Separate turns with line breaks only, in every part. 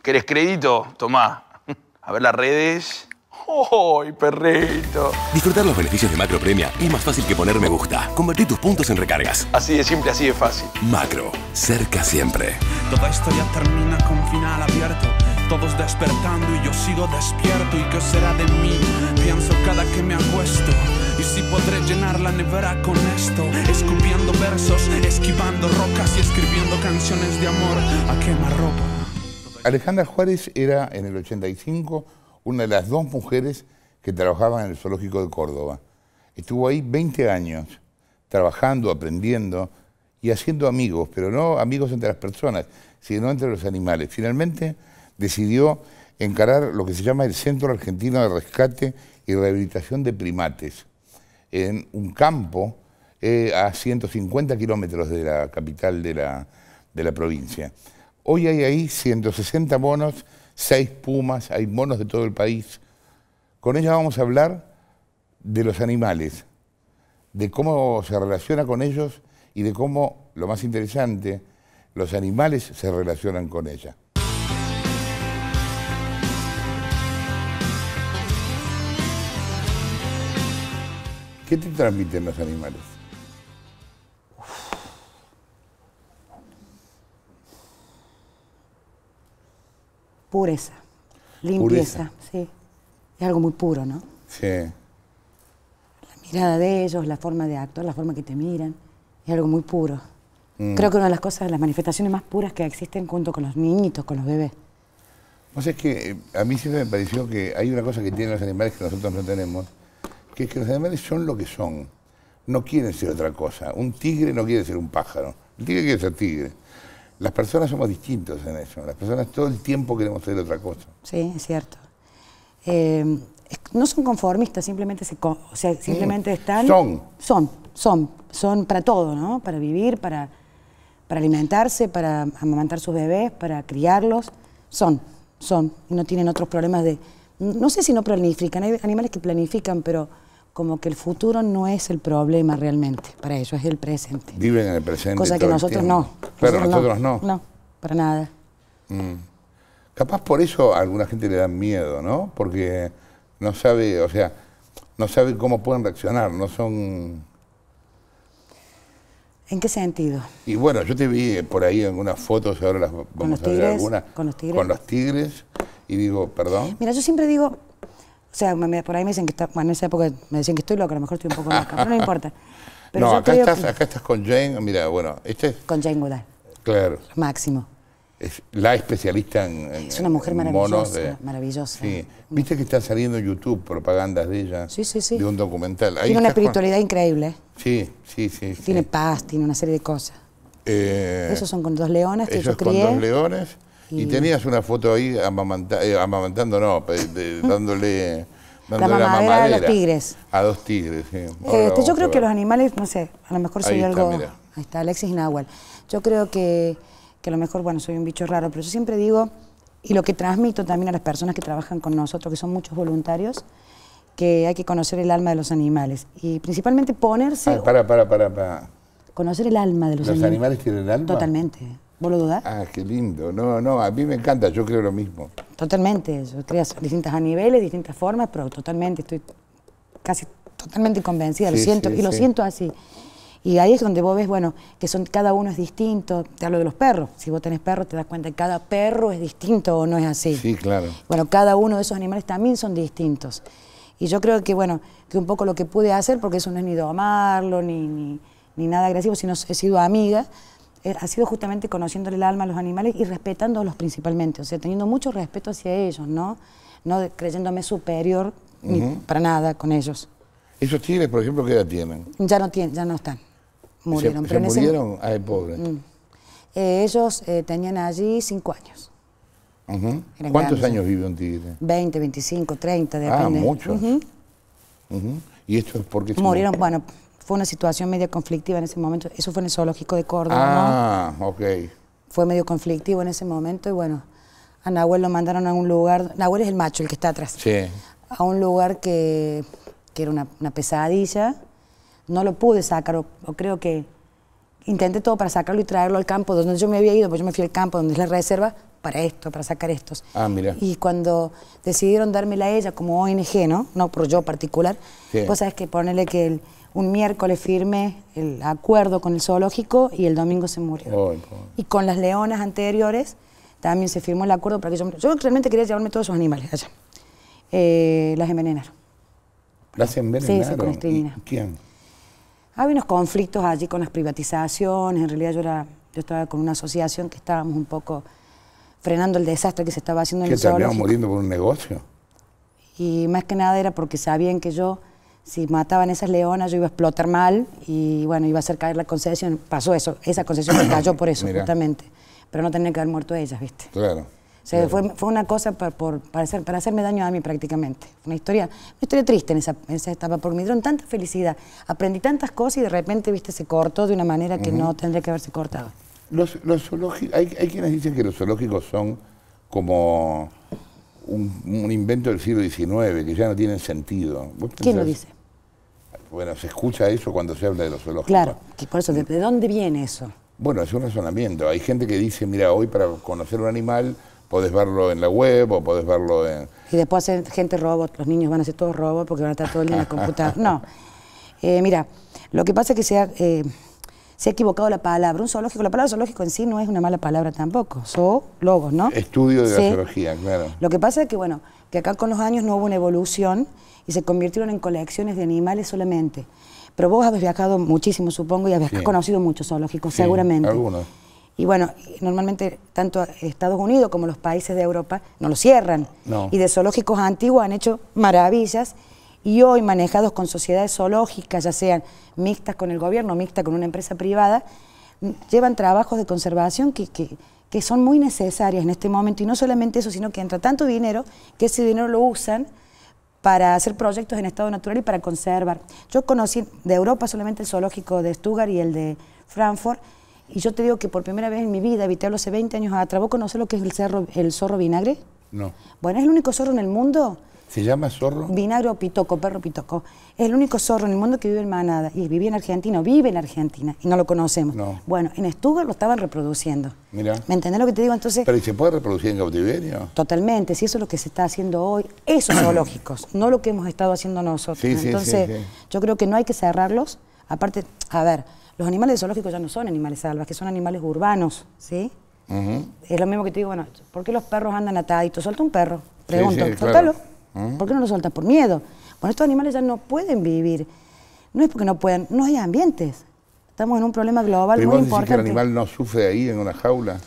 Quieres ¿Querés crédito? Tomá. A ver las redes. ¡Oh, perrito! Disfrutar los beneficios de Macro Premia es más fácil que poner me gusta. Convertí tus puntos en recargas. Así de simple, así de fácil. Macro, cerca siempre.
Toda historia termina con final abierto. Todos despertando y yo sigo despierto. ¿Y qué será de mí? Pienso cada que me acuesto. Y si podré llenar la nevera con esto. Escupiendo versos, esquivando rocas y escribiendo canciones de amor a ropa.
Alejandra Juárez era en el 85 una de las dos mujeres que trabajaban en el zoológico de Córdoba. Estuvo ahí 20 años, trabajando, aprendiendo y haciendo amigos, pero no amigos entre las personas, sino entre los animales. Finalmente decidió encarar lo que se llama el Centro Argentino de Rescate y Rehabilitación de Primates, en un campo eh, a 150 kilómetros de la capital de la provincia. Hoy hay ahí 160 monos, 6 pumas, hay monos de todo el país. Con ella vamos a hablar de los animales, de cómo se relaciona con ellos y de cómo, lo más interesante, los animales se relacionan con ella. ¿Qué te transmiten los animales?
Pureza, limpieza, sí. Es algo muy puro, ¿no?
Sí. La
mirada de ellos, la forma de actuar, la forma que te miran, es algo muy puro. Mm. Creo que una de las cosas, las manifestaciones más puras que existen junto con los niñitos, con los bebés.
Vos es que eh, a mí siempre me pareció que hay una cosa que tienen los animales que nosotros no tenemos, que es que los animales son lo que son. No quieren ser otra cosa. Un tigre no quiere ser un pájaro. El tigre quiere ser tigre. Las personas somos distintos en eso. Las personas todo el tiempo queremos hacer otra cosa.
Sí, es cierto. Eh, no son conformistas, simplemente simplemente están. Son. Son, son, son para todo, ¿no? Para vivir, para, para alimentarse, para amamantar sus bebés, para criarlos. Son, son. no tienen otros problemas de. No sé si no planifican. Hay animales que planifican, pero como que el futuro no es el problema realmente, para ellos es el presente.
Viven en el presente. Cosa que nosotros no. Pero nosotros, no. no. para nada. Mm. Capaz por eso a alguna gente le da miedo, ¿no? Porque no sabe, o sea, no sabe cómo pueden reaccionar, no son...
¿En qué sentido?
Y bueno, yo te vi eh, por ahí en algunas fotos, ahora las vamos a ver algunas. Con los tigres. Con los tigres, y digo, perdón.
Mira, yo siempre digo, o sea, me, por ahí me dicen que está, bueno, en esa época me decían que estoy loca, a lo mejor estoy un poco loca, pero no importa. Pero no, acá, estás,
estás con Jane, mira, bueno, este es... Con Jane Goodall. Claro. Máximo. Es la especialista en, Es una mujer maravillosa,
maravillosa. Sí.
Mm. Viste que están saliendo en YouTube propagandas de ella. Sí, sí, sí. De un documental. tiene una espiritualidad increíble. ¿eh? Sí, sí, sí. Tiene
paz, tiene una serie de cosas.
Eh, esos son
con dos leones que yo crié. con dos
leones. Y, tenías una foto ahí eh, amamantando, no, dándole... La mamadera, los tigres. A dos tigres, eh,
este, yo creo que los animales, no sé, a lo mejor soy algo... Ahí está, Alexis Nahual. Yo creo que, a lo mejor, bueno, soy un bicho raro, pero yo siempre digo, y lo que transmito también a las personas que trabajan con nosotros, que son muchos voluntarios, que hay que conocer el alma de los animales. Y principalmente ponerse...
para, ah, para, para, para.
Conocer el alma de los, ¿Los animales. ¿Los
animales tienen alma? Totalmente. ¿Vos lo dudás? Ah, qué lindo. No, no, a mí me encanta, yo creo lo mismo.
Totalmente, yo creo distintas a niveles, distintas formas, pero totalmente, estoy casi totalmente convencida, lo siento, y lo siento así. Y ahí es donde vos ves, bueno, que son, cada uno es distinto. Te hablo de los perros. Si vos tenés perros, te das cuenta que cada perro es distinto o no es así. Sí, claro. Bueno, cada uno de esos animales también son distintos. Y yo creo que, bueno, que un poco lo que pude hacer, porque eso no es ni domarlo, ni, ni, ni nada agresivo, sino he sido amiga, eh, ha sido justamente conociéndole el alma a los animales y respetándolos principalmente, o sea, teniendo mucho respeto hacia ellos, ¿no? No creyéndome superior ni para nada con ellos. ¿Esos tigres, por
ejemplo, qué edad tienen?
Ya no, tienen, ya no están. Murieron. ¿Se, murieron? Ay, ah, pobre. Mm. Eh, ellos eh, tenían allí cinco años.
¿Cuántos años vive un tigre?
20, 25, 30, depende. Ah, muchos.
¿Y esto es porque... se murieron,
bueno, fue una situación medio conflictiva en ese momento. Eso fue en el zoológico de Córdoba. Ah, Fue medio conflictivo en ese momento y bueno, a Nahuel lo mandaron a un lugar. Nahuel es el macho, el que está atrás. Sí. A un lugar que, que era una, pesadilla. No lo pude sacar, o, creo que intenté todo para sacarlo y traerlo al campo donde yo me había ido, pues yo me fui al campo donde es la reserva para esto, para sacar estos. Ah, y cuando decidieron dármela a ella como ONG, ¿no? No por yo particular, sí. pues sabes que ponerle que el, un miércoles firme el acuerdo con el zoológico y el domingo se murió. y con las leonas anteriores también se firmó el acuerdo para que yo... Yo realmente quería llevarme todos esos animales allá. Eh, las envenenaron.
¿Las envenenaron? Sí, ¿Quién?
Había unos conflictos allí con las privatizaciones. En realidad yo, era, yo estaba con una asociación que estábamos un poco frenando el desastre que se estaba haciendo en el zoológico. ¿Que habíamos muriendo
por un negocio?
Y más que nada era porque sabían que yo si mataban esas leonas yo iba a explotar mal y bueno, iba a hacer caer la concesión. Pasó eso, esa concesión me cayó por eso, justamente. Pero no tenía que haber muerto ellas, ¿viste? Claro. fue, una cosa para, para hacerme daño a mí prácticamente. Una historia, una historia triste en esa, etapa, porque me dieron tanta felicidad. Aprendí tantas cosas y de repente, viste, se cortó de una manera que no tendría que haberse cortado. Los,
hay, hay quienes dicen que los zoológicos son como un, invento del siglo XIX que ya no tiene sentido. ¿Quién lo dice? Bueno, se escucha eso cuando se habla de los zoológicos. Claro,
por ¿de, dónde viene eso?
Bueno, es un razonamiento. Hay gente que dice, mira, hoy para conocer un animal podés verlo en la web o podés verlo
en... Y después hacen gente robot, los niños van a ser todos robots porque van a estar todo el día en la computador. No, eh, mira, lo que pasa es que se ha, eh, se ha equivocado la palabra. Un zoológico, la palabra zoológico en sí no es una mala palabra tampoco. lobos ¿no? Estudio de
zoología, claro.
Lo que pasa es que, bueno, que acá con los años no hubo una evolución y se convirtieron en colecciones de animales solamente. Pero vos habéis viajado muchísimo, supongo, y habéis conocido muchos zoológicos, seguramente. Algunos. Y bueno, normalmente tanto Estados Unidos como los países de Europa no lo cierran. No. Y de zoológicos antiguos han hecho maravillas y hoy manejados con sociedades zoológicas, ya sean mixtas con el gobierno, mixtas con una empresa privada, llevan trabajos de conservación que, que, son muy necesarias en este momento. Y no solamente eso, sino que entra tanto dinero que ese dinero lo usan para hacer proyectos en estado natural y para conservar. Yo conocí de Europa solamente el zoológico de Stuttgart y el de Frankfurt, y yo te digo que por primera vez en mi vida, evité hace 20 años atrás, ¿vos lo que es el, cerro, el zorro vinagre? No. Bueno, es el único zorro en el mundo
¿Se llama zorro?
Vinagro pitoco, perro pitoco. Es el único zorro en el mundo que vive en manada. Y vivía en Argentina, vive en Argentina. Y no lo conocemos. Bueno, en Stuttgart lo estaban reproduciendo. Mira. ¿Me entendés lo que te digo? Entonces...
¿Pero y se puede reproducir en cautiverio?
Totalmente. Si eso es lo que se está haciendo hoy, esos zoológicos, no lo que hemos estado haciendo nosotros. Entonces, yo creo que no hay que cerrarlos. Aparte, a ver, los animales zoológicos ya no son animales salvajes, son animales urbanos, ¿sí? Es lo mismo que te digo, bueno, ¿por qué los perros andan ataditos? Suelta un perro, pregunto, suéltalo. ¿Eh? ¿Por qué no lo soltas? Por miedo. Bueno, estos animales ya no pueden vivir. No es porque no puedan, no hay ambientes. Estamos en un problema global muy importante. que el animal
no sufre ahí en una jaula?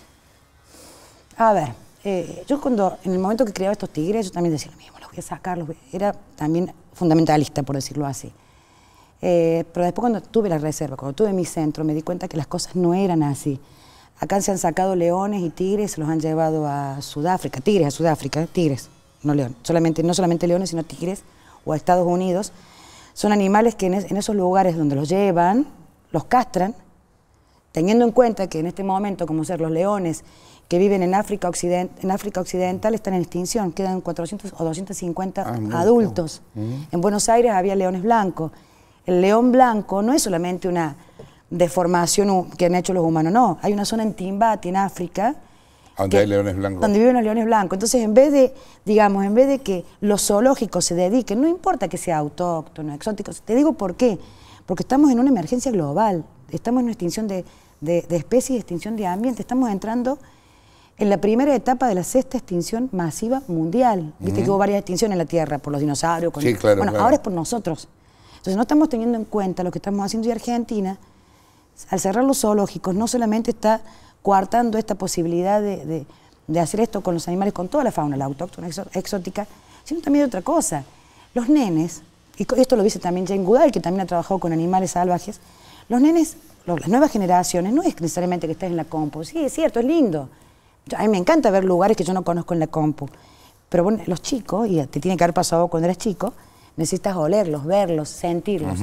A ver, eh, yo cuando, en el momento que creaba estos tigres, yo también decía lo mismo, los voy a sacar, era también fundamentalista, por decirlo así. Eh, pero después cuando tuve la reserva, cuando tuve mi centro, me di cuenta que las cosas no eran así. Acá se han sacado leones y tigres, se los han llevado a Sudáfrica, tigres a Sudáfrica, tigres no león, solamente, no solamente leones, sino tigres o a Estados Unidos, son animales que en, esos lugares donde los llevan, los castran, teniendo en cuenta que en este momento, como ser los leones que viven en África, en África Occidental están en extinción, quedan 400 o 250 ah, adultos. Mm. En Buenos Aires había leones blancos. El león blanco no es solamente una deformación que han hecho los humanos, no. Hay una zona en Timbati, en África,
donde hay leones blancos.
Donde viven los leones blancos. Entonces, en vez de, digamos, en vez de que los zoológicos se dediquen, no importa que sea autóctono, exótico, te digo por qué. Porque estamos en una emergencia global, estamos en una extinción de, de, de especies, extinción de ambiente, estamos entrando en la primera etapa de la sexta extinción masiva mundial. Viste que hubo varias extinciones en la Tierra, por los dinosaurios. Con... Sí, claro, bueno, ahora es por nosotros. Entonces no estamos teniendo en cuenta lo que estamos haciendo y Argentina, al cerrar los zoológicos, no solamente está coartando esta posibilidad de, hacer esto con los animales, con toda la fauna, la autóctona, exótica, sino también otra cosa. Los nenes, y esto lo dice también Jane Goodall, que también ha trabajado con animales salvajes, los nenes, las nuevas generaciones, no es necesariamente que estés en la compu, sí, es cierto, es lindo. A mí me encanta ver lugares que yo no conozco en la compu, pero bueno, los chicos, y te tiene que haber pasado cuando eras chico, necesitas olerlos, verlos, sentirlos.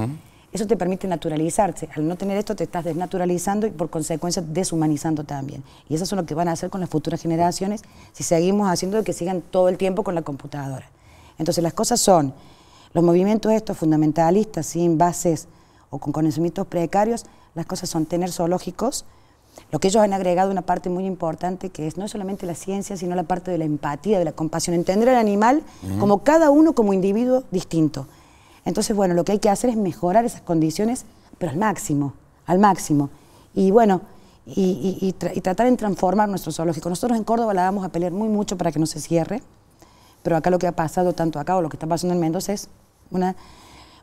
Eso te permite naturalizarse. Al no tener esto te estás desnaturalizando y por consecuencia deshumanizando también. Y eso es lo que van a hacer con las futuras generaciones si seguimos haciendo que sigan todo el tiempo con la computadora. Entonces las cosas son, los movimientos estos fundamentalistas, sin bases o con conocimientos precarios, las cosas son tener zoológicos, lo que ellos han agregado una parte muy importante que es no solamente la ciencia, sino la parte de la empatía, de la compasión, entender al animal como cada uno como individuo distinto. Entonces, bueno, lo que hay que hacer es mejorar esas condiciones, pero al máximo, al máximo. Y bueno, y, tratar de transformar nuestro zoológico. Nosotros en Córdoba la vamos a pelear muy mucho para que no se cierre, pero acá lo que ha pasado tanto acá o lo que está pasando en Mendoza es una,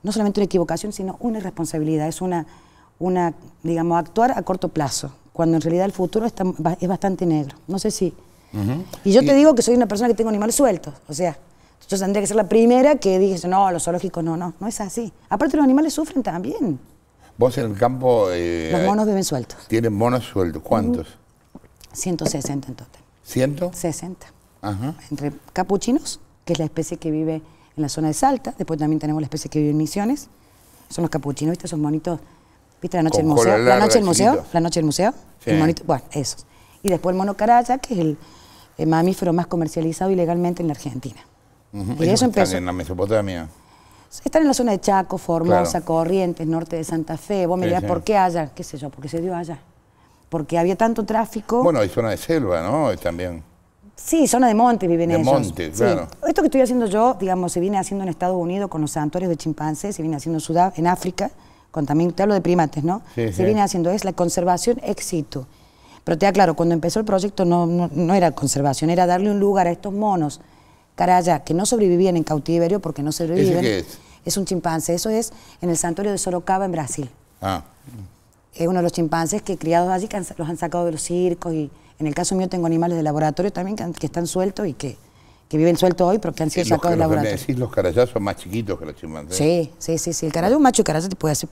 no solamente una equivocación, sino una irresponsabilidad. Es una, una digamos, actuar a corto plazo, cuando en realidad el futuro es bastante negro. No sé si... Y yo te digo que soy una persona que tengo animales sueltos, o sea, yo tendría que ser la primera que dije, no, los zoológicos no, no, no es así. Aparte los animales sufren también.
Vos en el campo... Eh, los monos viven sueltos. ¿Tienen monos sueltos? ¿Cuántos?
160 mm. en total. ¿Ciento? 60. Ajá. Entre capuchinos, que es la especie que vive en la zona de Salta, después también tenemos la especie que vive en Misiones, son los capuchinos, ¿viste? son monitos, ¿viste? La noche del museo, la noche del museo, la noche del museo, bueno, esos. Y después el mono caraya, que es el, el mamífero más comercializado ilegalmente en la Argentina.
Uh eso en la Mesopotamia.
Están en la zona de Chaco, Formosa, Corrientes, norte de Santa Fe. Vos me dirás, ¿por qué allá? ¿Qué sé yo? ¿por qué se dio allá. Porque había tanto tráfico. Bueno,
hay zona de selva, ¿no? También.
Sí, zona de monte viven ellos. De monte, claro. Esto que estoy haciendo yo, digamos, se viene haciendo en Estados Unidos con los santuarios de chimpancés, se viene haciendo en África, con también, te hablo de primates, ¿no? se viene haciendo, es la conservación éxito Pero te aclaro, cuando empezó el proyecto no era conservación, era darle un lugar a estos monos caraya que no sobrevivían en cautiverio porque no sobreviven. Qué es? es? un chimpancé. Eso es en el santuario de Sorocaba, en Brasil. Ah. Es uno de los chimpancés que criados allí los han sacado de los circos y en el caso mío tengo animales de laboratorio también que, están sueltos y que, que viven sueltos hoy porque han sido sacados de laboratorio.
Decís, los carayas son más chiquitos que los chimpancés. Sí,
sí, sí. sí. El es un macho caraya te puede hacer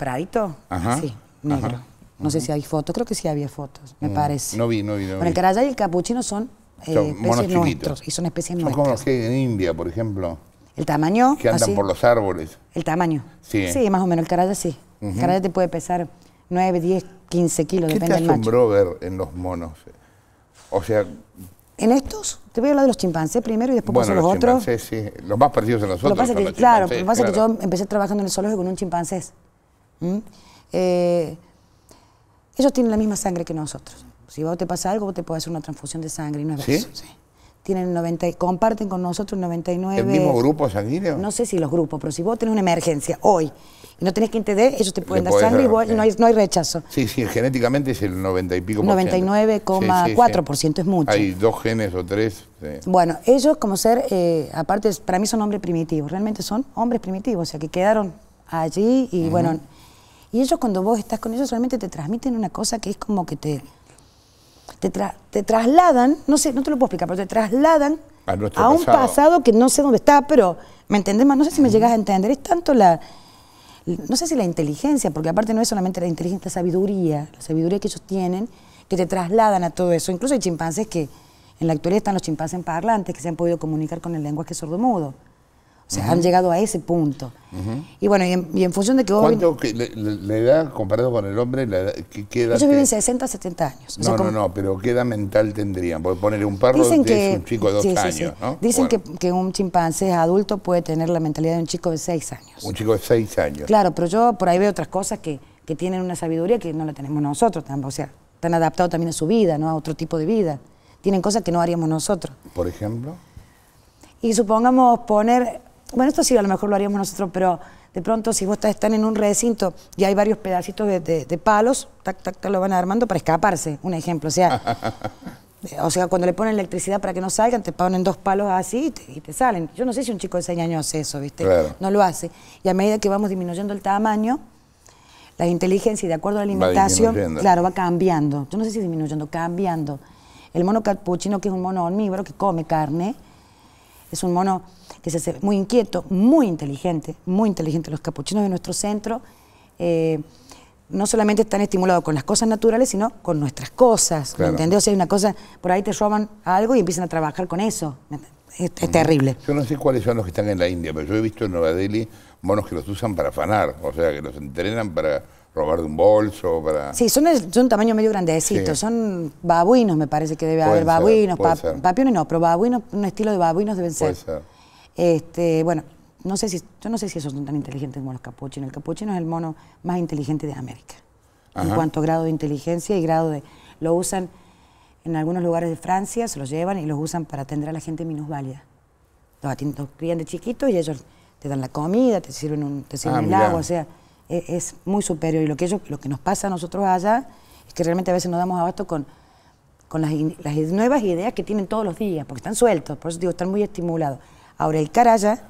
Ajá. Sí, negro.
No sé si hay fotos, creo que sí había fotos, me mm. parece.
No vi, no vi, no Bueno, el
carayá y el capuchino son eh, son monos
Chiquitos. Y son especies son como los que hay en India, por ejemplo.
El tamaño. Que andan por
los árboles.
El tamaño. Sí. Sí, más o menos. El caraya sí. El caraya te puede pesar 9, 10, 15 kilos, ¿Qué depende te
asombró ver en los monos? O sea...
En estos, te voy a hablar de los chimpancés primero y después los, los otros.
sí. Los más parecidos a nosotros. Lo pasa que, los claro, lo que pasa es que yo
empecé trabajando en el zoológico con un chimpancés. Eh, ellos tienen la misma sangre que nosotros. Si vos te pasa algo, vos te puede hacer una transfusión de sangre y no es ¿Sí? sí. Tienen 90, comparten con nosotros 99... ¿El mismo grupo sanguíneo? No sé si los grupos, pero si vos tenés una emergencia hoy y no tenés que entender, ellos te pueden dar sangre y eh. no, hay, rechazo.
Sí, sí, genéticamente es el 90 y pico 99,4% es mucho. Hay dos genes o tres.
Bueno, ellos como ser, eh, aparte, para mí son hombres primitivos, realmente son hombres primitivos, o sea, que quedaron allí y bueno... Y ellos cuando vos estás con ellos realmente te transmiten una cosa que es como que te te, trasladan, no sé, no te lo puedo explicar, pero te trasladan
a, un pasado
que no sé dónde está, pero me entendés más, no sé si me llegas a entender, es tanto la, no sé si la inteligencia, porque aparte no es solamente la inteligencia, la sabiduría, la sabiduría que ellos tienen, que te trasladan a todo eso. Incluso hay chimpancés que, en la actualidad están los chimpancés parlantes, que se han podido comunicar con el lenguaje sordomudo. O sea, han llegado a ese punto. Y bueno, y en, función de que hoy... ¿Cuánto
le, da, comparado con el hombre, la edad, Ellos viven
60, 70 años. no, no,
no, pero ¿qué edad mental tendrían? Porque ponerle un perro es un chico de dos años,
Dicen que, un chimpancé adulto puede tener la mentalidad de un chico de seis años. Un
chico de seis años. Claro,
pero yo por ahí veo otras cosas que, que tienen una sabiduría que no la tenemos nosotros tampoco. O sea, están adaptados también a su vida, ¿no? A otro tipo de vida. Tienen cosas que no haríamos nosotros.
¿Por ejemplo?
Y supongamos poner bueno, esto sí a lo mejor lo haríamos nosotros, pero de pronto si vos están en un recinto y hay varios pedacitos de, palos, tac, tac, lo van armando para escaparse, un ejemplo. O sea, o sea, cuando le ponen electricidad para que no salgan, te ponen dos palos así y te, salen. Yo no sé si un chico de 6 años hace eso, ¿viste? No lo hace. Y a medida que vamos disminuyendo el tamaño, la inteligencia y de acuerdo a la alimentación, claro, va cambiando. Yo no sé si disminuyendo, cambiando. El mono capuchino, que es un mono omnívoro que come carne, es un mono que se hace muy inquieto, muy inteligente, muy inteligente. Los capuchinos de nuestro centro eh, no solamente están estimulados con las cosas naturales, sino con nuestras cosas. entendés? O sea, hay una cosa, por ahí te roban algo y empiezan a trabajar con eso. Es, terrible.
Yo no sé cuáles son los que están en la India, pero yo he visto en Nueva Delhi monos que los usan para afanar, o sea, que los entrenan para robar de un bolso, para... Sí,
son de, un tamaño medio grandecito, son babuinos me parece que debe haber, babuinos, no, pero babuinos, un estilo de babuinos deben ser. Este, bueno, no sé si, yo no sé si esos son tan inteligentes como los capuchinos, el capuchino es el mono más inteligente de América, en cuanto grado de inteligencia y grado de... Lo usan en algunos lugares de Francia, se los llevan y los usan para atender a la gente minusválida. Los, atienden, crían de chiquitos y ellos te dan la comida, te sirven un, te sirven ah, el agua, o sea... E-, es muy superior y lo que, ellos, lo que nos pasa a nosotros allá es que realmente a veces nos damos abasto con, con las, nuevas ideas que tienen todos los días, porque están sueltos, por eso digo, están muy estimulados. Ahora, el caraya,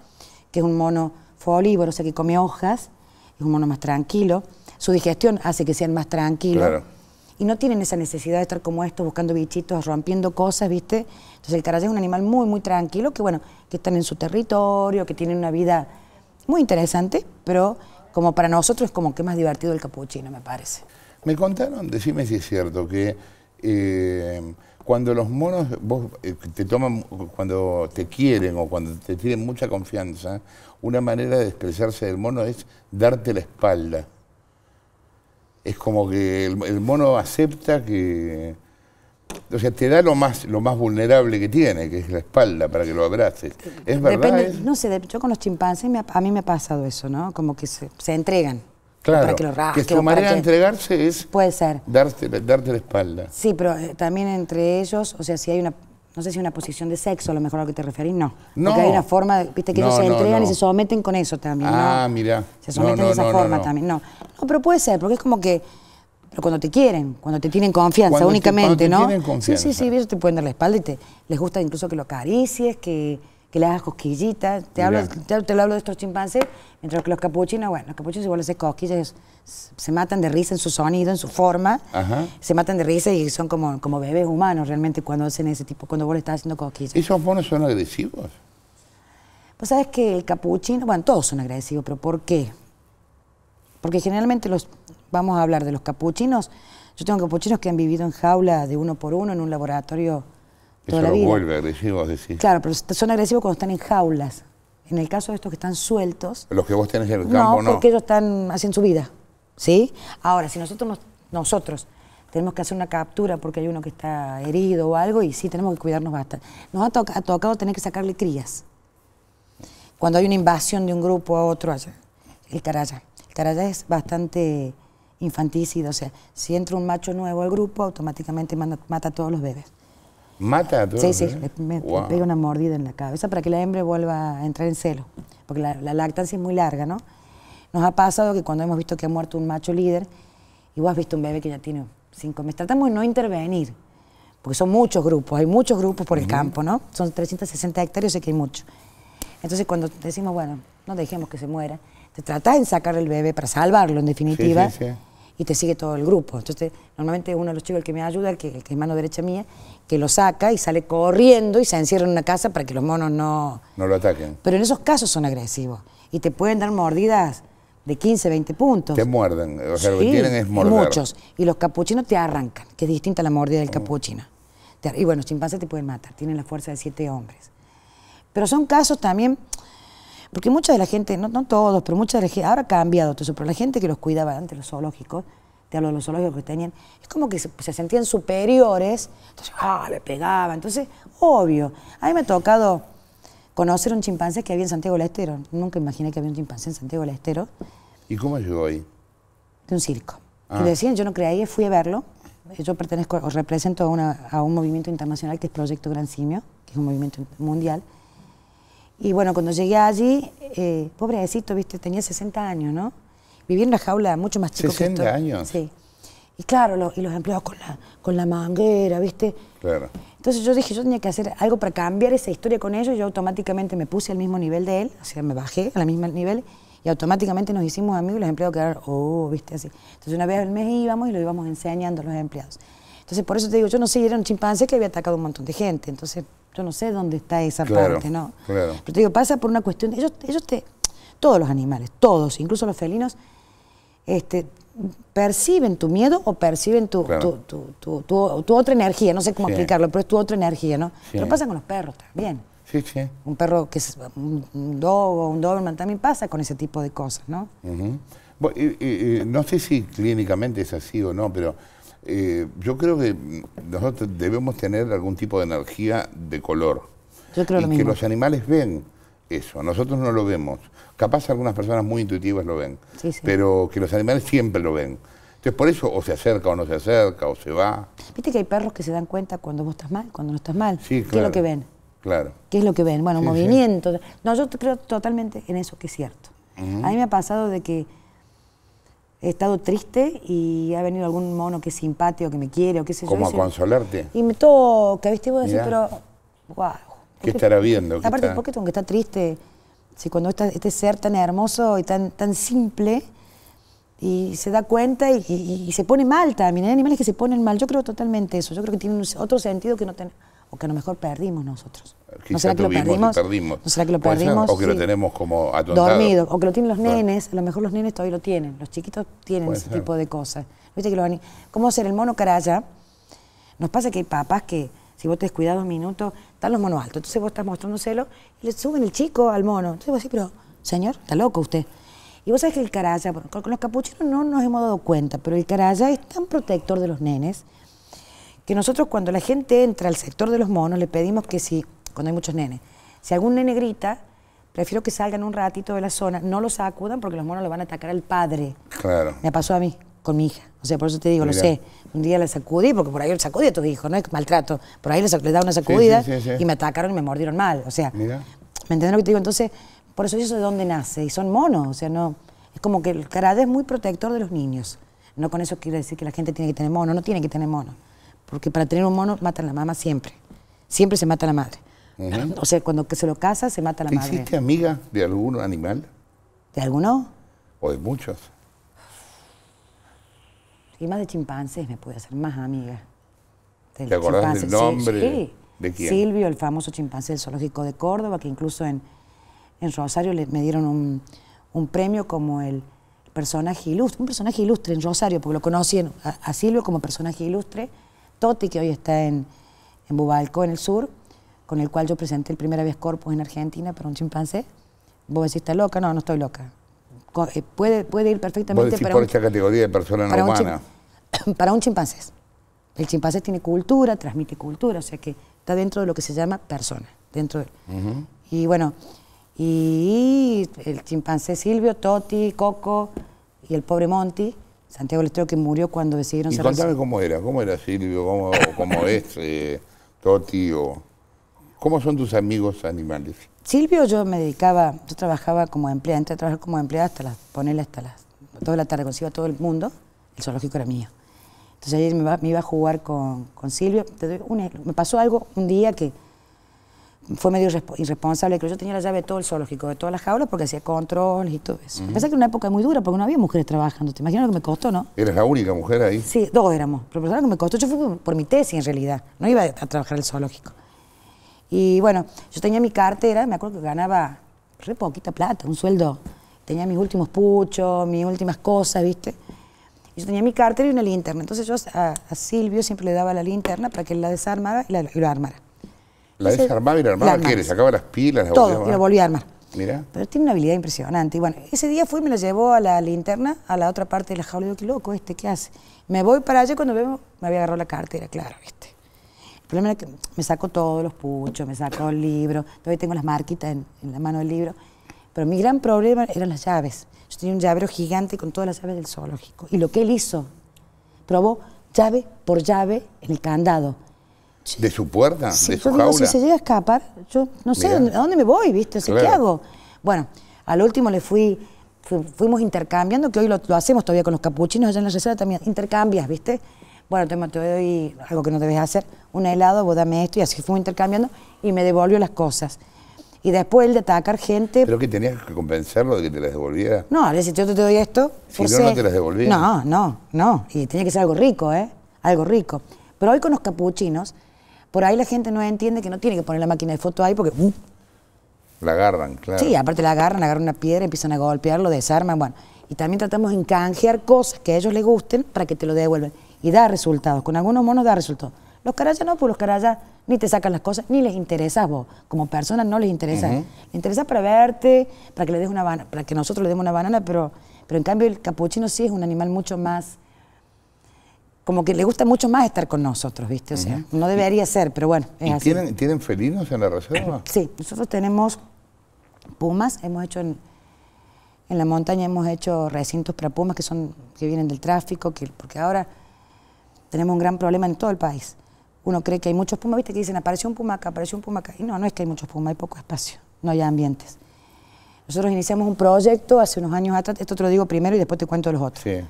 que es un mono folívoro, o sea, que come hojas, es un mono más tranquilo, su digestión hace que sean más tranquilos. Y no tienen esa necesidad de estar como estos, buscando bichitos, rompiendo cosas, ¿viste? Entonces el caraya es un animal muy, muy tranquilo, que bueno, que están en su territorio, que tienen una vida muy interesante, pero como para nosotros es como que más divertido el capuchino, me parece.
Me contaron, decime si es cierto, que eh, cuando los monos eh, te toman, cuando te quieren o cuando te tienen mucha confianza, una manera de expresarse del mono es darte la espalda. Es como que el mono acepta que o sea, te da lo más, lo más vulnerable que tiene, que es la espalda, para que lo abraces. ¿Es verdad? Depende,
no sé, yo con los chimpancés a mí me ha pasado eso, ¿no? Como que se, entregan. Claro, para que, lo que su manera de
entregarse es puede ser. Darte, la espalda.
Sí, pero eh, también entre ellos, o sea, si hay una, no sé si una posición de sexo, a lo mejor a lo que te referís, no. no. Porque hay una forma, viste, que ellos se entregan y se someten con eso también. Ah, mira.
Se someten de esa forma también,
no. No, pero puede ser, porque es como que cuando te quieren, cuando te tienen confianza únicamente, ¿no? Te Sí, sí, sí, ellos te pueden dar la espalda y te, les gusta incluso que lo acaricies, que, le hagas cosquillitas. Te hablo, te, hablo de estos chimpancés, mientras que los capuchinos, bueno, los capuchinos igual hacen cosquillas, se matan de risa en su sonido, en su forma, Ajá. se matan de risa y son como, como bebés humanos realmente cuando hacen ese tipo, cuando vos le estás haciendo cosquillas. ¿Esos monos son agresivos? Pues sabes que el capuchino, bueno, todos son agresivos, pero ¿por qué? Porque generalmente los vamos a hablar de los capuchinos. Yo tengo capuchinos que han vivido en jaula de uno por uno en un laboratorio toda Eso la vida. vuelve
agresivos, Claro, pero
son agresivos cuando están en jaulas. En el caso de estos que están sueltos...
Los que vos tenés en el campo, no. porque
ellos están hacen su vida, ¿sí? Ahora, si nosotros, nosotros tenemos que hacer una captura porque hay uno que está herido o algo y sí, tenemos que cuidarnos bastante. Nos ha, tocado tener que sacarle crías. Cuando hay una invasión de un grupo a otro allá, el caraya. El caraya es bastante infanticida. O sea, si entra un macho nuevo al grupo, automáticamente mata a todos los bebés.
¿Mata a todos Sí, sí, le, pega
una mordida en la cabeza para que la hembra vuelva a entrar en celo. Porque la, lactancia es muy larga, ¿no? Nos ha pasado que cuando hemos visto que ha muerto un macho líder, y vos has visto un bebé que ya tiene cinco meses, tratamos de no intervenir, porque son muchos grupos, hay muchos grupos por el campo, ¿no? Son 360 hectáreas, sé que hay muchos. Entonces cuando decimos, bueno, no dejemos que se muera, te tratás de sacar el bebé para salvarlo, en definitiva. Sí, sí, sí y te sigue todo el grupo. Entonces, normalmente uno de los chicos el que me ayuda, el que, es mano derecha mía, que lo saca y sale corriendo y se encierra en una casa para que los monos no...
No lo ataquen.
Pero en esos casos son agresivos y te pueden dar mordidas de 15, 20 puntos. Te muerden, o sea, lo que tienen es morder. muchos. Y los capuchinos te arrancan, que es distinta la mordida del mm. capuchino. Y bueno, los chimpancés te pueden matar, tienen la fuerza de siete hombres. Pero son casos también porque mucha de la gente, no, no todos, pero mucha de la gente, ahora ha cambiado todo eso, pero la gente que los cuidaba antes, los zoológicos, te hablo de los zoológicos que tenían, es como que se, se sentían superiores, entonces, ah, le pegaba, entonces, obvio. A mí me ha tocado conocer un chimpancé que había en Santiago del Estero, nunca imaginé que había un chimpancé en Santiago del Estero.
¿Y cómo llegó ahí?
De un circo. Ah. decían, yo no creía, fui a verlo. Yo pertenezco o represento a, a un movimiento internacional que es Proyecto Gran Simio, que es un movimiento mundial. Y bueno, cuando llegué allí, eh, pobrecito, viste, tenía 60 años, ¿no? Vivía en la jaula mucho más chico 60 que esto. años. Sí. Y claro, y los empleados con la, con la manguera, ¿viste? Claro. Entonces yo dije, yo tenía que hacer algo para cambiar esa historia con ellos. Y yo automáticamente me puse al mismo nivel de él, o sea, me bajé al mismo nivel y automáticamente nos hicimos amigos y los empleados quedaron, oh, ¿viste? Así. Entonces una vez al mes íbamos y lo íbamos enseñando a los empleados. Entonces por eso te digo, yo no sé, era un chimpancé que había atacado un montón de gente. Entonces yo no sé dónde está esa parte, ¿no? Claro. Pero te digo, pasa por una cuestión. ellos, ellos te. Todos los animales, todos, incluso los felinos, este, perciben tu miedo o perciben tu, tu, otra energía. No sé cómo explicarlo, pero es tu otra energía, ¿no? Pero pasa con los perros también. Sí, sí. Un perro que es un, do un doberman, también pasa con ese tipo de cosas, ¿no?
no sé si clínicamente es así o no, pero eh, yo creo que nosotros debemos tener algún tipo de energía de color. Yo creo y que los animales ven eso, nosotros no lo vemos. Capaz algunas personas muy intuitivas lo ven, pero que los animales siempre lo ven. Entonces por eso o se acerca o no se acerca o se va.
Viste que hay perros que se dan cuenta cuando vos estás mal, cuando no estás mal. Sí, claro. ¿Qué es lo que ven? Claro. ¿Qué es lo que ven? Bueno, movimiento. No, yo creo totalmente en eso que es cierto. A mí me ha pasado de que he estado triste y ha venido algún mono que es simpático, que me quiere o qué sé yo. Como a
consolarte.
Y me toca, ¿viste? Vos decir, pero, wow. ¿Qué estará
viendo? aparte, está? ¿por
qué tengo que estar triste? Si cuando este ser tan hermoso y tan, tan simple y se da cuenta y, se pone mal también. ¿eh? Hay animales que se ponen mal. Yo creo totalmente eso. Yo creo que tiene otro sentido que no tenemos o que a lo mejor perdimos nosotros. ¿No será que lo perdimos? será que lo perdimos? O que lo tenemos
como atontado. Dormido, o
que lo tienen los nenes, a lo mejor los nenes todavía lo tienen, los chiquitos tienen ese tipo de cosas. ¿Viste que lo van... ¿Cómo ser el mono caraya? Nos pasa que hay papás que, si vos te descuidas dos minutos, están los monos altos, entonces vos estás mostrándoselo y le suben el chico al mono. Entonces vos decís, pero señor, está loco usted. Y vos sabés que el caraya, con los capuchinos no nos hemos dado cuenta, pero el caraya es tan protector de los nenes que nosotros cuando la gente entra al sector de los monos, le pedimos que si, cuando hay muchos nenes, si algún nene grita, prefiero que salgan un ratito de la zona, no lo sacudan porque los monos le van a atacar al padre. Claro. Me pasó a mí, con mi hija. O sea, por eso te digo, no lo sé. Un día la sacudí, porque por ahí sacudí a tu hijo, no es maltrato. Por ahí le daba una sacudida y me atacaron y me mordieron mal. O sea, ¿me entiendes lo que te digo? Entonces, por eso eso de dónde nace. Y son monos, o sea, no. Es como que el karate es muy protector de los niños. No con eso quiere decir que la gente tiene que tener mono, no tiene que tener monos. Porque para tener un mono matan a la mamá siempre. Siempre se mata a la madre. O sea, cuando que se lo casa, se mata a la ¿Te madre. ¿Hiciste
amiga de algún animal? ¿De alguno? ¿O de muchos?
Y más de chimpancés me pude hacer más amiga. ¿Te acordás del nombre? Sí. ¿De quién? Silvio, el famoso chimpancé del zoológico de Córdoba, que incluso en, Rosario le, me dieron un, premio como el personaje ilustre, un personaje ilustre en Rosario, porque lo conocí a Silvio como personaje ilustre Toti, que hoy está en, en Bubalco, en el sur, con el cual yo presenté el primer habeas corpus en Argentina para un chimpancé. Vos decís, ¿está loca? No, no estoy loca. Eh, puede, puede ir perfectamente decís, para por esta
categoría de persona para no humana.
para un chimpancé. El chimpancé tiene cultura, transmite cultura, o sea que está dentro de lo que se llama persona. Dentro Y bueno, y el chimpancé Silvio, Toti, Coco y el pobre Monty Santiago Lestrero que murió cuando decidieron y cuéntame
cómo era, cómo era Silvio, cómo, cómo es eh, Toti ¿Cómo son tus amigos animales?
Silvio, yo me dedicaba, yo trabajaba como empleada, entré a trabajar como empleada hasta las, ponerle hasta las, toda la tarde, consigo a todo el mundo, el zoológico era mío. Entonces ayer me iba, a jugar con, con Silvio, me pasó algo un día que fue medio irresponsable, creo yo tenía la llave de todo el zoológico, de todas las jaulas, porque hacía control y todo eso. Pensé que era una época muy dura, porque no había mujeres trabajando, te imaginas lo que me costó, ¿no?
¿Eres la única mujer ahí?
Sí, dos éramos, pero lo que me costó, yo fui por, mi tesis en realidad, no iba a, trabajar el zoológico. Y bueno, yo tenía mi cartera, me acuerdo que ganaba re poquita plata, un sueldo, tenía mis últimos puchos, mis últimas cosas, ¿viste? Yo tenía mi cartera y una linterna, entonces yo a, Silvio siempre le daba la linterna para que él la desarmara y, la, lo armara. La desarmaba y la armaba, ¿qué? ¿Se
sacaba las pilas, Todo, y lo volví a armar. Mira.
Pero tiene una habilidad impresionante. Y bueno, ese día fue y me la llevó a la linterna, a la otra parte de la jaula. Y digo, qué loco este, ¿qué hace? Me voy para allá cuando veo, me había agarrado la cartera, claro, ¿viste? El problema era que me sacó todos los puchos, me sacó el libro. Todavía tengo las marquitas en, en la mano del libro. Pero mi gran problema eran las llaves. Yo tenía un llavero gigante con todas las llaves del zoológico. Y lo que él hizo, probó llave por llave en el candado
¿De su puerta? ¿De su si se
llega a escapar, yo no sé a dónde me voy, ¿viste? ¿Qué hago? Bueno, al último le fui, fuimos intercambiando, que hoy lo, hacemos todavía con los capuchinos allá en la reserva también, intercambias, ¿viste? Bueno, te, doy algo que no debes hacer, un helado, vos dame esto, y así fuimos intercambiando, y me devolvió las cosas. Y después de atacar gente...
¿Pero que tenías que convencerlo de que te las devolvía?
No, le decía, yo te doy esto... Si no, no te las No, no, no, y tenía que ser algo rico, ¿eh? Algo rico. Pero hoy con los capuchinos por ahí la gente no entiende que no tiene que poner la máquina de foto ahí porque... Uh.
la agarran, claro. Sí, aparte
la agarran, agarran una piedra, empiezan a golpearlo, desarman, bueno. Y también tratamos de canjear cosas que a ellos les gusten para que te lo devuelvan. Y da resultados, con algunos monos da resultados. Los carayas no, pues los carayas ni te sacan las cosas, ni les interesa vos. Como persona no les interesa. Les interesa para verte, para que le des una banana, para que nosotros le demos una banana, pero, pero en cambio el capuchino sí es un animal mucho más como que le gusta mucho más estar con nosotros, ¿viste? O sea, no debería ser, pero bueno, Tienen,
¿Tienen felinos en la reserva?
Sí, nosotros tenemos pumas, hemos hecho en, la montaña hemos hecho recintos para pumas que son que vienen del tráfico, que, porque ahora tenemos un gran problema en todo el país. Uno cree que hay muchos pumas, viste que dicen apareció un puma acá, apareció un puma acá. Y no, no es que hay muchos pumas, hay poco espacio, no hay ambientes. Nosotros iniciamos un proyecto hace unos años atrás, esto te lo digo primero y después te cuento los otros. Sí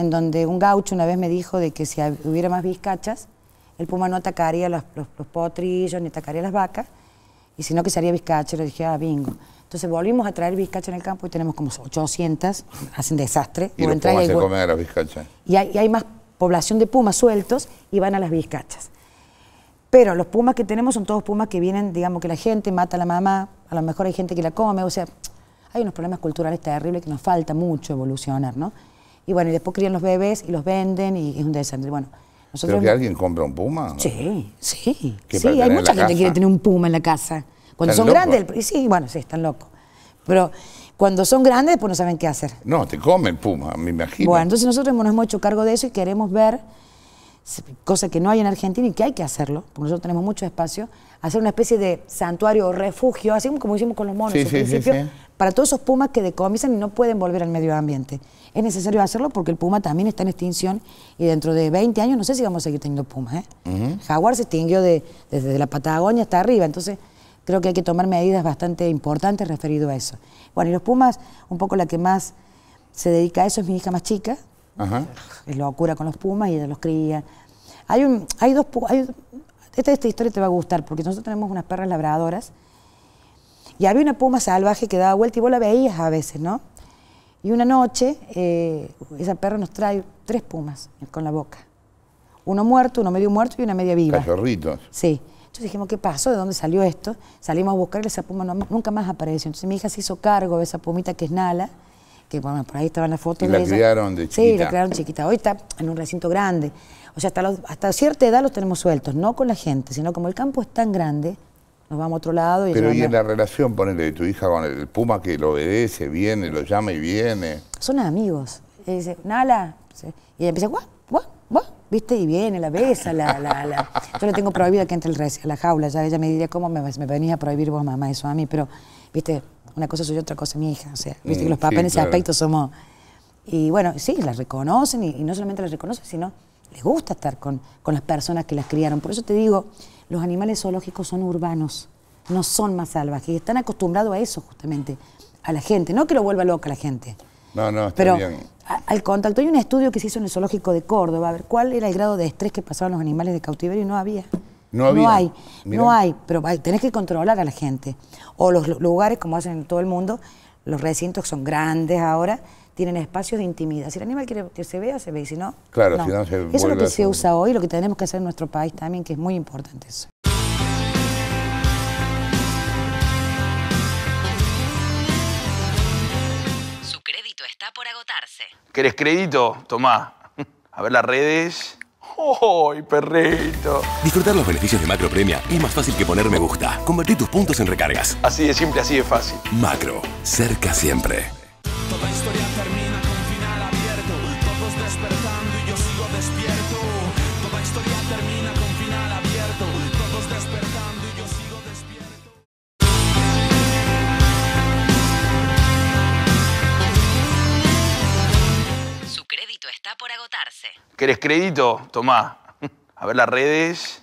en donde un gaucho una vez me dijo de que si hubiera más vizcachas, el puma no atacaría los, potrillos ni atacaría las vacas, y sino que sería vizcacho. Le dije, ah, bingo. Entonces volvimos a traer vizcacha en el campo y tenemos como 800, hacen desastre. Y los pumas se comen
a las vizcachas.
Y hay, más población de pumas sueltos y van a las vizcachas. Pero los pumas que tenemos son todos pumas que vienen, digamos, que la gente mata a la mamá, a lo mejor hay gente que la come, o sea, hay unos problemas culturales terribles que nos falta mucho evolucionar, ¿no? Y bueno, y después crían los bebés y los venden y es un desastre. Bueno, nosotros ¿Pero que
alguien compra un puma? Sí, sí. Sí, hay mucha gente que quiere tener
un puma en la casa. Cuando son grandes, sí, bueno, sí, están locos. Pero cuando son grandes, pues no saben qué hacer.
No, te comen puma, me imagino. Bueno,
entonces nosotros nos hemos hecho cargo de eso y queremos ver cosa que no hay en Argentina y que hay que hacerlo, porque nosotros tenemos mucho espacio, hacer una especie de santuario o refugio, así como hicimos con los monos al sí, principio, sí, para todos esos pumas que decomisan y no pueden volver al medio ambiente. Es necesario hacerlo porque el puma también está en extinción y dentro de 20 años no sé si vamos a seguir teniendo pumas. ¿eh? Jaguar se extinguió de, desde la Patagonia hasta arriba, entonces creo que hay que tomar medidas bastante importantes referido a eso. Bueno, y los pumas, un poco la que más se dedica a eso es mi hija más chica. Ajá. Es locura con los pumas y ella los cría. Hay, un, hay dos... Hay, esta historia te va a gustar porque nosotros tenemos unas perras labradoras y había una puma salvaje que daba vuelta y vos la veías a veces, ¿no? Y una noche, eh, esa perra nos trae tres pumas con la boca. Uno muerto, uno medio muerto y una media viva. Cachorritos. Sí. Entonces dijimos, ¿qué pasó? ¿De dónde salió esto? Salimos a buscarle esa puma, nunca más apareció. Entonces mi hija se hizo cargo de esa pumita que es Nala, que bueno, por ahí estaban las fotos y la criaron de chiquita. Sí, la criaron chiquita. Hoy está en un recinto grande. O sea, hasta, hasta cierta edad los tenemos sueltos, no con la gente, sino como el campo es tan grande, nos vamos a otro lado. Y Pero y en
la relación, ponele, de tu hija con el Puma que lo obedece, viene, lo llama y viene.
Son amigos. Y dice, Nala. Y ella empieza, guau, guau, guau. ¿Viste? Y viene, la besa, la, la, la. Yo le tengo prohibido que entre el a la jaula. Ya ella me diría, ¿cómo me, me venís a prohibir vos, mamá, eso a mí? Pero, ¿viste? Una cosa soy yo, otra cosa mi hija. O sea, ¿viste? Mm, que los papás en ese aspecto somos... Y bueno, sí, las reconocen y, y no solamente las reconocen, sino les gusta estar con, las personas que las criaron. Por eso te digo, los animales zoológicos son urbanos, no son más salvajes. están acostumbrados a eso, justamente, a la gente. No que lo vuelva loca la gente.
No, no, está pero bien.
al contacto. Hay un estudio que se hizo en el zoológico de Córdoba, a ver cuál era el grado de estrés que pasaban los animales de cautiverio y no había. No había. No hay, no hay, pero tenés que controlar a la gente. O los lugares, como hacen en todo el mundo, los recintos son grandes ahora, tienen espacios de intimidad. Si el animal quiere que se vea, se ve, y si no, claro, Si no eso es lo que se usa hoy, lo que tenemos que hacer en nuestro país también, que es muy importante eso.
Su crédito está por agotarse. ¿Querés crédito? Tomá. A ver las redes. ¡Ay, perrito! Disfrutar los beneficios de Macro Premia es más fácil que poner me gusta. Convertir tus puntos en recargas. Así de simple, así de fácil. Macro, cerca siempre. ¿Querés crédito? Tomá. A ver las redes.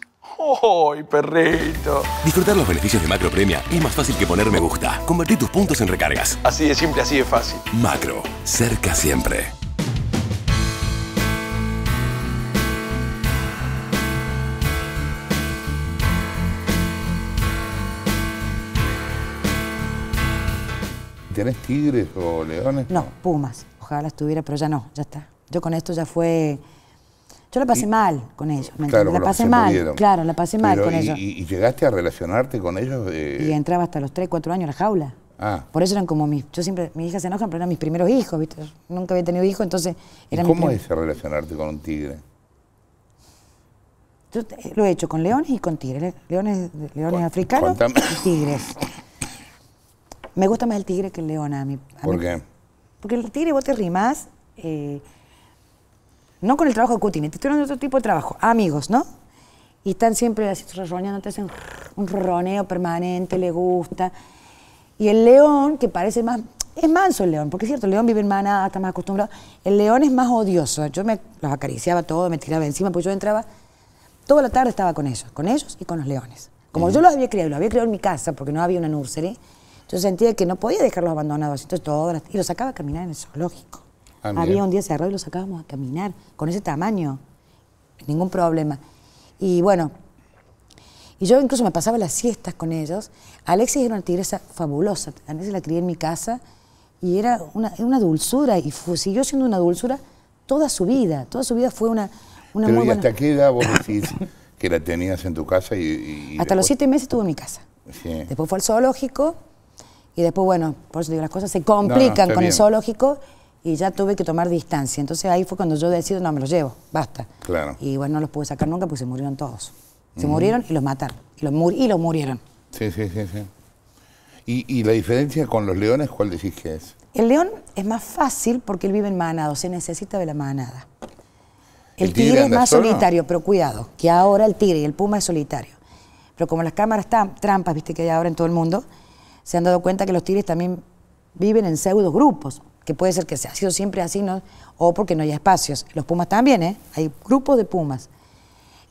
¡Ay, perrito! Disfrutar los beneficios de Macro Premia es más fácil que poner me gusta. Convertí tus puntos en recargas. Así de simple, así de fácil. Macro, cerca siempre. ¿Tienes tigres o leones?
No, pumas. Ojalá estuviera, pero ya no, ya está. Yo con esto ya fue yo la pasé mal
con ellos, claro, La pasé mal, claro,
la pasé mal con ellos.
Y, llegaste a relacionarte con ellos? Eh?
Y entraba hasta los 3, 4 años a la jaula. Ah. Por eso eran como mis, yo siempre, mis hijas se enojan, pero eran mis primeros hijos, ¿viste? nunca había tenido hijos, entonces eran ¿Y ¿Cómo es
relacionarte con un tigre?
Yo lo he hecho con leones y con tigres, leones, leones africanos y tigres. Me gusta más el tigre que el león a mí. ¿Por qué? Porque el tigre vos te rimas, eh, no con el trabajo de cutinete, te estoy de otro tipo de trabajo, amigos, ¿no? Y están siempre así no te hacen un roneo permanente, le gusta. Y el león, que parece más, es manso el león, porque es cierto, el león vive en manada, está más acostumbrado. El león es más odioso. Yo me los acariciaba todo, me tiraba encima, pues yo entraba. Toda la tarde estaba con ellos, con ellos y con los leones. Como yo los había criado, los había criado en mi casa porque no había una nursery, yo sentía que no podía dejarlos abandonados. Entonces y los sacaba a caminar en el zoológico. Ah, Había un día cerrado y lo sacábamos a caminar, con ese tamaño, ningún problema. Y bueno, y yo incluso me pasaba las siestas con ellos. Alexis era una tigresa fabulosa, Alexis la crié en mi casa y era una, dulzura y siguió siendo una dulzura toda su vida, toda su vida fue una, una ¿y hasta
qué edad vos decís que la tenías en tu casa? Hasta los siete
meses estuvo en mi casa. Después fue al zoológico y después, bueno, por eso digo, las cosas se complican con el zoológico y ya tuve que tomar distancia. Entonces ahí fue cuando yo decido, no, me los llevo, basta. Claro. Y bueno, no los pude sacar nunca porque se murieron todos. Se murieron y los mataron. Y los, los murieron.
Sí, sí, sí, sí. ¿Y, la diferencia con los leones cuál decís que es?
El león es más fácil porque él vive en manado, se necesita de la manada. El, tigre, es más solitario, pero cuidado, que ahora el tigre y el puma es solitario. Pero como las cámaras están trampas, viste que hay ahora en todo el mundo, se han dado cuenta que los tigres también viven en pseudo grupos que puede ser que se ha sido siempre así, ¿no? o porque no haya espacios. Los pumas también, ¿eh? hay grupos de pumas.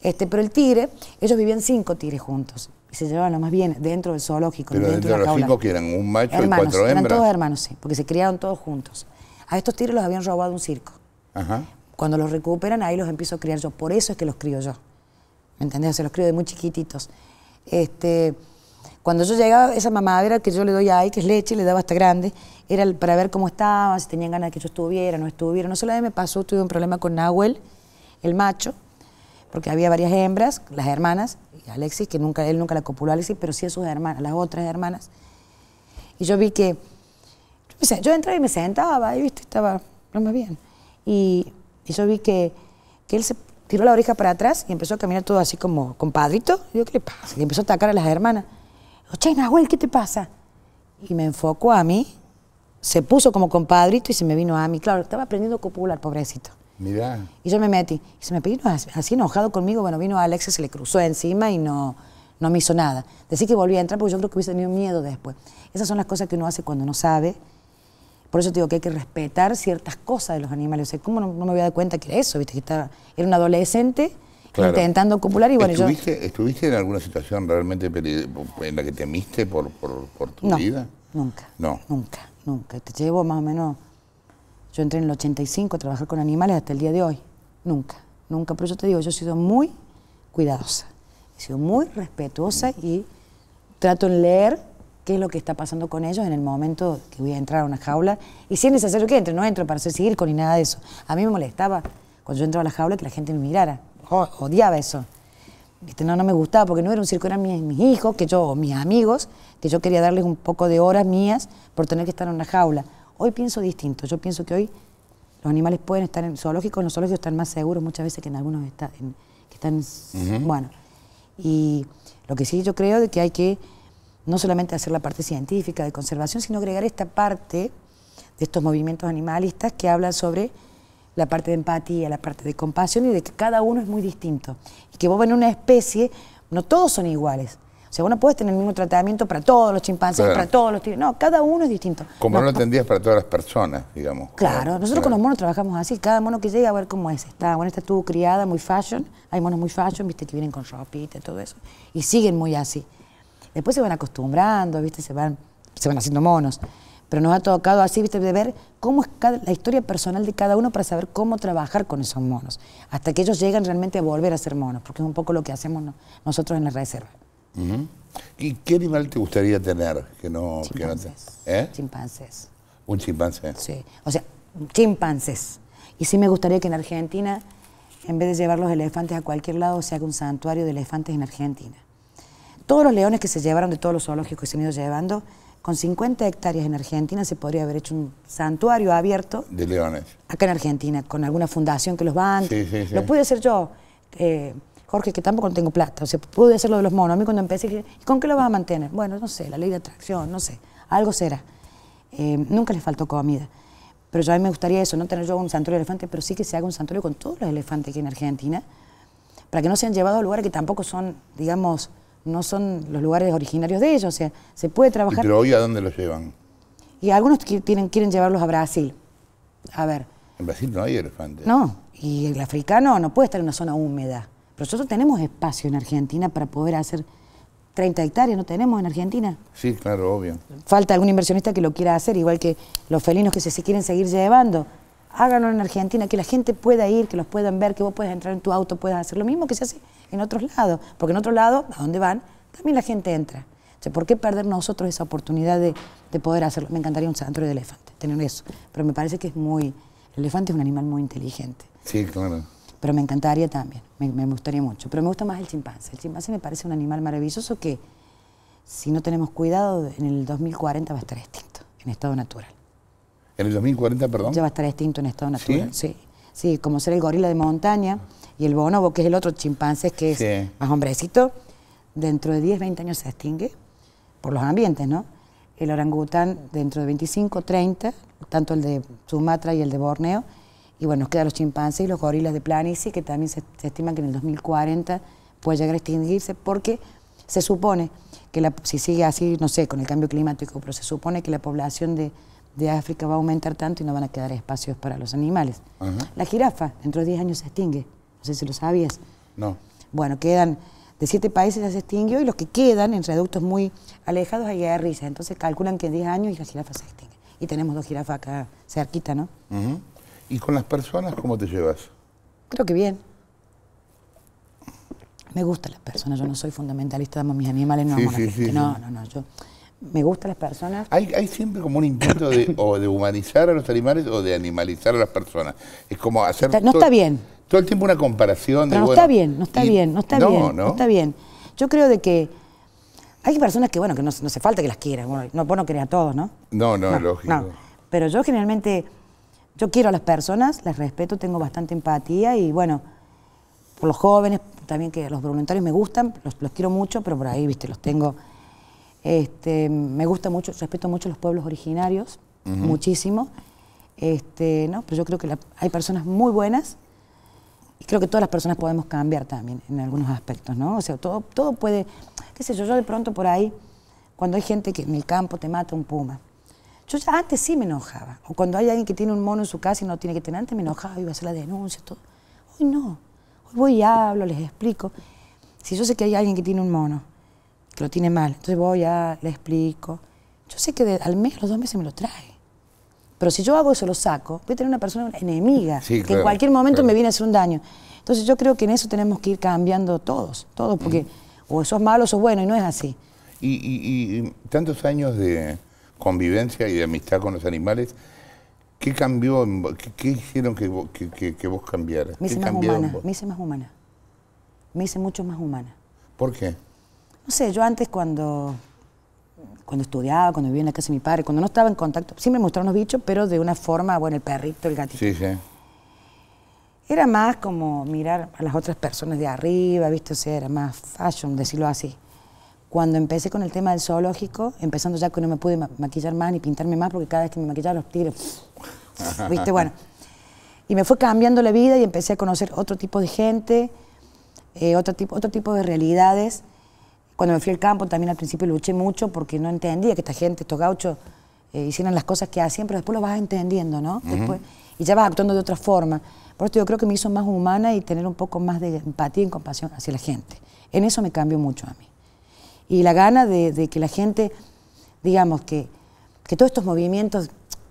Este, pero el tigre, ellos vivían cinco tigres juntos y se llevaban lo más bien dentro del zoológico. dentro, de los que
eran un macho hermanos, y cuatro hembras. Eran todos
hermanos, sí, porque se criaron todos juntos. A estos tigres los habían robado un circo. Cuando los recuperan, ahí los empiezo a criar yo. Por eso es que los crío yo. ¿Me entendés? Se los crío de muy chiquititos. Este, cuando yo llegaba, esa mamadera que yo le doy ahí que es leche, le daba hasta grande, era para ver cómo estaba, si tenían ganas de que yo estuviera, no estuviera. No solo a mí me pasó, tuve un problema con Nahuel, el macho, porque había varias hembras, las hermanas, Alexis, que nunca, él nunca la copuló Alexis, pero sí a sus hermanas, las otras hermanas. Y yo vi que. Yo, entré entraba y me sentaba, y viste, estaba no más bien. Y, yo vi que, que él se tiró la oreja para atrás y empezó a caminar todo así como compadrito. Y yo, ¿qué le pasa? Y empezó a atacar a las hermanas che, Nahuel, ¿qué te pasa? Y me enfocó a mí, se puso como compadrito y se me vino a mí. Claro, estaba aprendiendo a copular, pobrecito. Mira. Y yo me metí. Y se me vino así enojado conmigo. Bueno, vino y se le cruzó encima y no, no me hizo nada. Decir que volví a entrar porque yo creo que hubiese tenido miedo después. Esas son las cosas que uno hace cuando no sabe. Por eso te digo que hay que respetar ciertas cosas de los animales. O sea, ¿cómo no, me había dado cuenta que era eso? ¿Viste? Que era un adolescente intentando acumular y bueno, ¿Estuviste,
yo... ¿Estuviste en alguna situación realmente en la que temiste por, por, tu vida? nunca. No.
Nunca, nunca. Te llevo más o menos... Yo entré en el 85 a trabajar con animales hasta el día de hoy. Nunca, nunca. Pero yo te digo, yo he sido muy cuidadosa. He sido muy respetuosa y trato en leer qué es lo que está pasando con ellos en el momento que voy a entrar a una jaula. Y si es necesario que entre, no entro para hacer con ni nada de eso. A mí me molestaba cuando yo entraba a la jaula que la gente me mirara odiaba eso. este No, no me gustaba porque no era un circo, eran mis, hijos, que yo, o mis amigos, que yo quería darles un poco de horas mías por tener que estar en una jaula. Hoy pienso distinto, yo pienso que hoy los animales pueden estar en zoológicos, los zoológicos están más seguros muchas veces que en algunos está, que están... Bueno, y lo que sí yo creo de que hay que no solamente hacer la parte científica de conservación, sino agregar esta parte de estos movimientos animalistas que hablan sobre la parte de empatía, la parte de compasión y de que cada uno es muy distinto. Y que vos ven una especie, no todos son iguales. O sea, vos no puedes tener el mismo tratamiento para todos los chimpancés, para todos los tigres. No, cada uno es distinto. Como no, lo
entendías para todas las personas, digamos.
Claro, nosotros con los monos trabajamos así. Cada mono que llega a ver cómo es. Está, bueno, está tú criada muy fashion. Hay monos muy fashion, viste, que vienen con ropita y todo eso. Y siguen muy así. Después se van acostumbrando, viste, se van, se van haciendo monos pero nos ha tocado así, viste, de ver cómo es la historia personal de cada uno para saber cómo trabajar con esos monos, hasta que ellos llegan realmente a volver a ser monos, porque es un poco lo que hacemos nosotros en la reserva.
¿Y qué animal te gustaría tener que no, chimpancés. ¿eh? Chimpancés. ¿Un chimpancé? Sí,
o sea, chimpancés. Y sí me gustaría que en Argentina, en vez de llevar los elefantes a cualquier lado, se haga un santuario de elefantes en Argentina. Todos los leones que se llevaron de todos los zoológicos que se han ido llevando, con 50 hectáreas en Argentina se podría haber hecho un santuario abierto. De leones. Acá en Argentina, con alguna fundación que los van. Sí, sí, Lo pude hacer yo, eh, Jorge, que tampoco tengo plata. O sea, pude hacer lo de los monos. A mí cuando empecé dije, ¿y con qué lo vas a mantener? Bueno, no sé, la ley de atracción, no sé. Algo será. Eh, nunca les faltó comida. Pero yo a mí me gustaría eso, no tener yo un santuario de elefantes, pero sí que se haga un santuario con todos los elefantes aquí en Argentina, para que no sean llevados a lugares que tampoco son, digamos, no son los lugares originarios de ellos, o sea, se puede trabajar... ¿Pero
hoy a dónde los llevan?
Y algunos tienen, quieren llevarlos a Brasil. A ver.
En Brasil no hay elefantes.
No, y el africano no puede estar en una zona húmeda. Pero nosotros tenemos espacio en Argentina para poder hacer 30 hectáreas, ¿no tenemos en Argentina?
Sí, claro, obvio.
Falta algún inversionista que lo quiera hacer, igual que los felinos que se quieren seguir llevando háganlo en Argentina, que la gente pueda ir, que los puedan ver, que vos puedas entrar en tu auto, puedas hacer lo mismo que se hace en otros lados, porque en otro lado, a dónde van, también la gente entra. O sea, ¿por qué perder nosotros esa oportunidad de, poder hacerlo? Me encantaría un santuario de elefante, tener eso, pero me parece que es muy... El elefante es un animal muy inteligente. Sí, claro. Pero me encantaría también, me, me gustaría mucho. Pero me gusta más el chimpancé. El chimpancé me parece un animal maravilloso que, si no tenemos cuidado, en el 2040 va a estar extinto, en estado natural.
¿En el 2040, perdón? Ya va a
estar extinto en estado natural, sí. Sí, como ser el gorila de montaña y el bonobo, que es el otro chimpancé, que es más hombrecito, dentro de 10, 20 años se extingue por los ambientes, ¿no? El orangután dentro de 25, 30, tanto el de Sumatra y el de Borneo, y bueno, nos quedan los chimpancés y los gorilas de planicie, que también se, estima que en el 2040 puede llegar a extinguirse, porque se supone que la, si sigue así, no sé, con el cambio climático, pero se supone que la población de de África va a aumentar tanto y no van a quedar espacios para los animales. La jirafa dentro de 10 años se extingue. No sé si lo sabías. No. Bueno, quedan de siete países ya se extinguió y los que quedan en reductos muy alejados hay Risa. Entonces calculan que en 10 años la jirafa se extingue. Y tenemos dos jirafas acá cerquita, ¿no?
¿Y con las personas cómo te llevas?
Creo que bien. Me gustan las personas, yo no soy fundamentalista, damos mis animales, no no, no, no, yo me gustan las personas. Hay, siempre
como un intento de, o de humanizar a los animales o de animalizar a las personas. Es como hacer... no está bien. Todo el tiempo una comparación de... no está
bien, no está bien, no está bien. ¿no? está bien. Yo creo de que hay personas que, bueno, que no, hace falta que las quieran, Bueno, no, vos no querés a todos, ¿no?
No, no, lógico.
Pero yo generalmente, yo quiero a las personas, las respeto, tengo bastante empatía y bueno, por los jóvenes, también que los voluntarios me gustan, los, los quiero mucho, pero por ahí, viste, los tengo este, me gusta mucho, respeto mucho los pueblos originarios, muchísimo. Este, ¿no? Pero yo creo que hay personas muy buenas y creo que todas las personas podemos cambiar también en algunos aspectos, ¿no? O sea, todo, todo puede, qué sé yo, yo de pronto por ahí, cuando hay gente que en el campo te mata un puma, yo antes sí me enojaba, o cuando hay alguien que tiene un mono en su casa y no tiene que tener, antes me enojaba, iba a hacer la denuncia, todo. Hoy no, hoy voy y hablo, les explico. Si yo sé que hay alguien que tiene un mono, que lo tiene mal. Entonces voy, a, ah, le explico. Yo sé que al mes, los dos meses me lo trae. Pero si yo hago eso, lo saco, voy a tener una persona enemiga, que en cualquier momento me viene a hacer un daño. Entonces yo creo que en eso tenemos que ir cambiando todos, todos, mm. porque o sos malo o sos bueno, y no es así.
Y, y, tantos años de convivencia y de amistad con los animales, ¿qué cambió, qué, hicieron que, vos, que, vos cambiaras? me hice
más humana, me hice mucho más humana. ¿Por qué? no sé, yo antes cuando, cuando estudiaba, cuando vivía en la casa de mi padre, cuando no estaba en contacto, sí me mostraron los bichos, pero de una forma, bueno, el perrito, el gatito. Sí, sí. Era más como mirar a las otras personas de arriba, ¿viste? O sea, era más fashion, decirlo así. Cuando empecé con el tema del zoológico, empezando ya que no me pude maquillar más ni pintarme más, porque cada vez que me maquillaba los tiros ¿viste? Bueno. Y me fue cambiando la vida y empecé a conocer otro tipo de gente, eh, otro, tipo, otro tipo de realidades. Cuando me fui al campo también al principio luché mucho porque no entendía que esta gente, estos gauchos, eh, hicieran las cosas que hacían, pero después lo vas entendiendo, ¿no? después, y ya vas actuando de otra forma. Por esto yo creo que me hizo más humana y tener un poco más de empatía y compasión hacia la gente. En eso me cambió mucho a mí. Y la gana de, de que la gente, digamos, que, que todos estos movimientos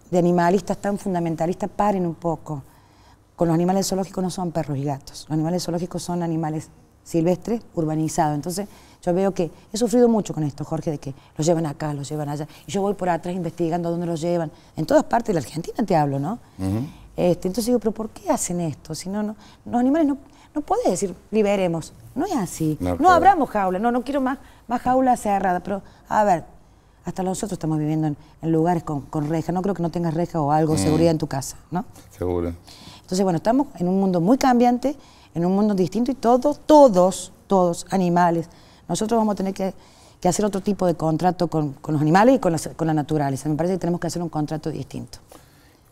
de animalistas tan fundamentalistas paren un poco. Con los animales zoológicos no son perros y gatos. Los animales zoológicos son animales silvestres urbanizados. Entonces, yo veo que he sufrido mucho con esto, Jorge, de que los llevan acá, los llevan allá. Y yo voy por atrás investigando dónde los llevan. En todas partes de la Argentina te hablo, ¿no? Este, entonces digo, ¿pero por qué hacen esto? Si no, no los animales no, no decir liberemos. No es así. No, abramos jaulas. No, no quiero más, más cerradas. Pero, a ver, hasta nosotros estamos viviendo en, lugares con, con, reja. No creo que no tengas reja o algo, mm. seguridad en tu casa, ¿no? Seguro. Entonces, bueno, estamos en un mundo muy cambiante, en un mundo distinto y todos, todos, todos, animales, nosotros vamos a tener que, hacer otro tipo de contrato con, los animales y con, la naturaleza. Me parece que tenemos que hacer un contrato distinto.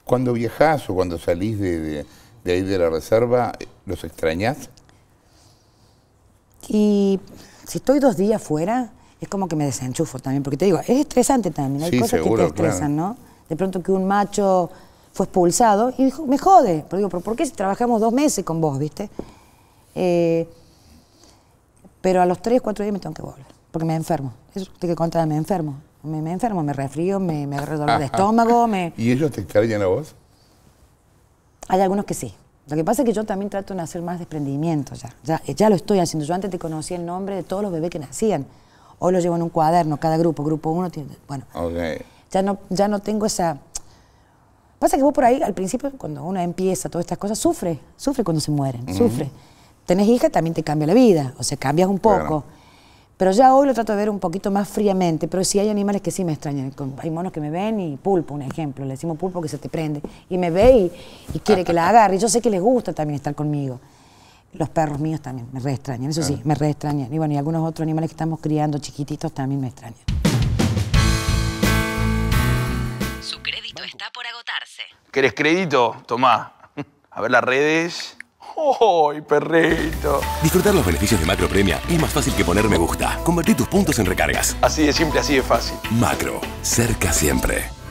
Cuando viajás o cuando salís de, ahí de la reserva, ¿los extrañas?
Y si estoy dos días fuera, es como que me desenchufo también, porque te digo, es estresante también, hay sí, cosas seguro, que te estresan, ¿no? De pronto que un macho fue expulsado y dijo, me jode, pero digo, por qué si trabajamos dos meses con vos, viste? Eh, pero a los 3, 4 días me tengo que volver, porque me enfermo. Eso te que contar me enfermo. Me, enfermo, me resfrío, me, me agarro dolor de estómago.
Me... ¿Y ellos te extrañan a vos?
Hay algunos que sí. Lo que pasa es que yo también trato de hacer más desprendimiento ya. ya. Eh, ya lo estoy haciendo. Yo antes te conocía el nombre de todos los bebés que nacían. Hoy lo llevo en un cuaderno, cada grupo, grupo uno tiene. Bueno. Okay. Ya no, ya no tengo esa. Pasa que vos por ahí, al principio, cuando uno empieza todas estas cosas, sufre, sufre cuando se mueren, sufre tenés hija también te cambia la vida, o sea, cambias un poco. Pero ya hoy lo trato de ver un poquito más fríamente, pero sí hay animales que sí me extrañan. Hay monos que me ven y pulpo, un ejemplo, le decimos pulpo que se te prende, y me ve y, quiere que la agarre. Y yo sé que les gusta también estar conmigo. Los perros míos también me re extrañan, eso sí, me re extrañan. Y bueno, y algunos otros animales que estamos criando chiquititos también me extrañan.
Su crédito está por agotarse. ¿Querés crédito? Tomá. A ver las redes. ¡Ay, perrito! Disfrutar los beneficios de Macro Premia es más fácil que poner me gusta. Convertir tus puntos en recargas. Así de simple, así de fácil. Macro, cerca siempre.